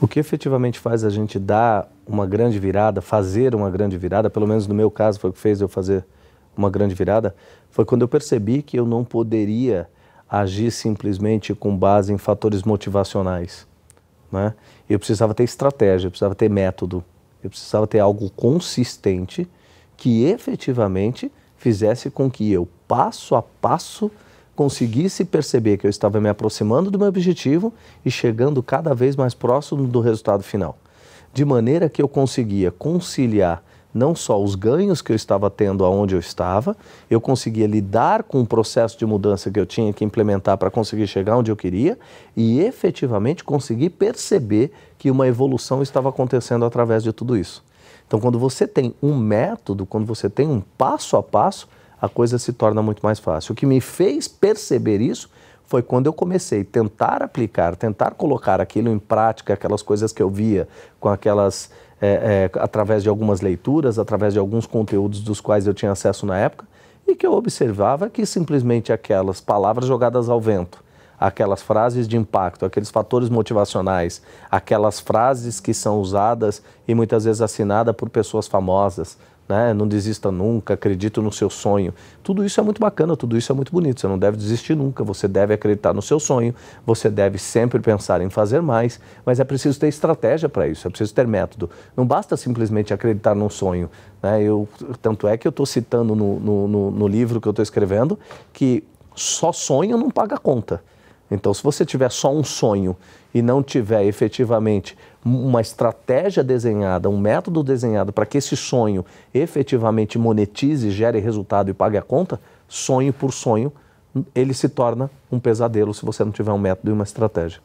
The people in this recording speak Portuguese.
O que efetivamente faz a gente dar uma grande virada, fazer uma grande virada, pelo menos no meu caso foi o que fez eu fazer uma grande virada, foi quando eu percebi que eu não poderia agir simplesmente com base em fatores motivacionais. Né? Eu precisava ter estratégia, eu precisava ter método, eu precisava ter algo consistente que efetivamente fizesse com que eu, passo a passo, conseguisse perceber que eu estava me aproximando do meu objetivo e chegando cada vez mais próximo do resultado final. De maneira que eu conseguia conciliar não só os ganhos que eu estava tendo aonde eu estava, eu conseguia lidar com o processo de mudança que eu tinha que implementar para conseguir chegar onde eu queria e efetivamente conseguir perceber que uma evolução estava acontecendo através de tudo isso. Então, quando você tem um método, quando você tem um passo a passo, a coisa se torna muito mais fácil. O que me fez perceber isso foi quando eu comecei a tentar aplicar, tentar colocar aquilo em prática, aquelas coisas que eu via com aquelas é, é, através de algumas leituras, através de alguns conteúdos dos quais eu tinha acesso na época e que eu observava que simplesmente aquelas palavras jogadas ao vento aquelas frases de impacto, aqueles fatores motivacionais, aquelas frases que são usadas e muitas vezes assinadas por pessoas famosas, né? Não desista nunca, acredito no seu sonho. Tudo isso é muito bacana, tudo isso é muito bonito. Você não deve desistir nunca, você deve acreditar no seu sonho, você deve sempre pensar em fazer mais, mas é preciso ter estratégia para isso, é preciso ter método. Não basta simplesmente acreditar num sonho. Né? Eu, tanto é que eu estou citando no, no, no livro que eu estou escrevendo que só sonho não paga conta. Então, se você tiver só um sonho e não tiver efetivamente uma estratégia desenhada, um método desenhado para que esse sonho efetivamente monetize, gere resultado e pague a conta, sonho por sonho, ele se torna um pesadelo se você não tiver um método e uma estratégia.